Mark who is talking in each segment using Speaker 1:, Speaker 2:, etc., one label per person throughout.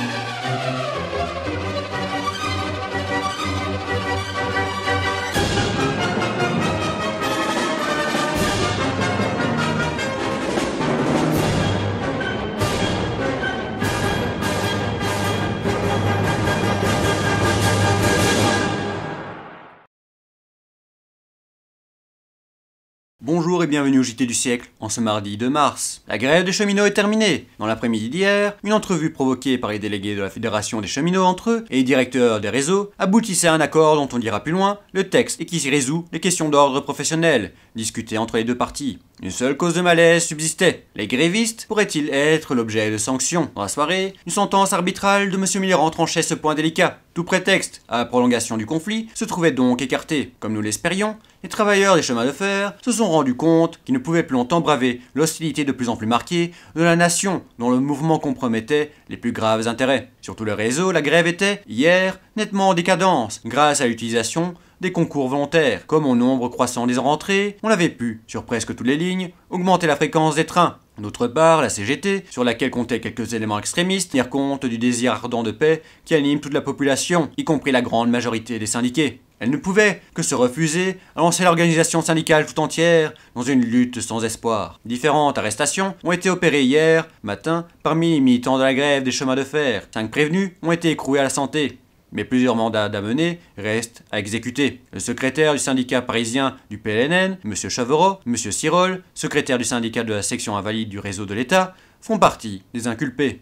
Speaker 1: Música Bonjour et bienvenue au JT du siècle en ce mardi 2 mars. La grève des cheminots est terminée. Dans l'après-midi d'hier, une entrevue provoquée par les délégués de la Fédération des cheminots entre eux et les directeurs des réseaux aboutissait à un accord dont on dira plus loin le texte et qui résout les questions d'ordre professionnel discutées entre les deux parties. Une seule cause de malaise subsistait. Les grévistes pourraient-ils être l'objet de sanctions Dans la soirée, une sentence arbitrale de M. Miller tranchait ce point délicat. Tout prétexte à la prolongation du conflit se trouvait donc écarté. Comme nous l'espérions, les travailleurs des chemins de fer se sont rendus compte qu'ils ne pouvaient plus longtemps braver l'hostilité de plus en plus marquée de la nation dont le mouvement compromettait les plus graves intérêts. Sur tout le réseau, la grève était, hier, nettement en décadence, grâce à l'utilisation des concours volontaires. Comme au nombre croissant des rentrées, on avait pu, sur presque toutes les lignes, augmenter la fréquence des trains. D'autre part, la CGT, sur laquelle comptaient quelques éléments extrémistes, tenir compte du désir ardent de paix qui anime toute la population, y compris la grande majorité des syndiqués. Elle ne pouvait que se refuser à lancer l'organisation syndicale tout entière dans une lutte sans espoir. Différentes arrestations ont été opérées hier matin parmi les militants de la grève des chemins de fer. Cinq prévenus ont été écroués à la santé mais plusieurs mandats d'amener restent à exécuter. Le secrétaire du syndicat parisien du PLNN, M. Chavereau, M. Sirol, secrétaire du syndicat de la section invalide du réseau de l'État, font partie des inculpés.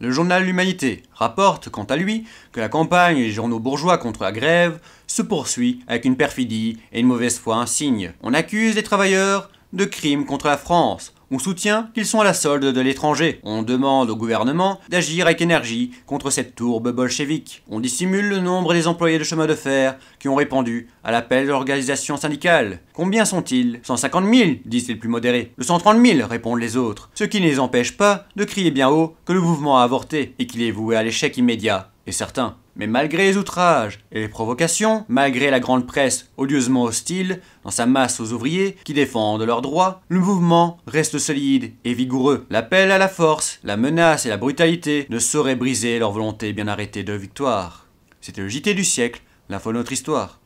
Speaker 1: Le journal L'Humanité rapporte, quant à lui, que la campagne des journaux bourgeois contre la grève se poursuit avec une perfidie et une mauvaise foi insigne. On accuse les travailleurs de crimes contre la France, on soutient qu'ils sont à la solde de l'étranger. On demande au gouvernement d'agir avec énergie contre cette tourbe bolchevique. On dissimule le nombre des employés de chemin de fer qui ont répondu à l'appel de l'organisation syndicale. Combien sont-ils 150 000, disent les plus modérés. 130 000, répondent les autres. Ce qui ne les empêche pas de crier bien haut que le mouvement a avorté et qu'il est voué à l'échec immédiat et certain. Mais malgré les outrages et les provocations, malgré la grande presse odieusement hostile dans sa masse aux ouvriers qui défendent leurs droits, le mouvement reste solide et vigoureux. L'appel à la force, la menace et la brutalité ne sauraient briser leur volonté bien arrêtée de victoire. C'était le JT du siècle, l'info de notre histoire.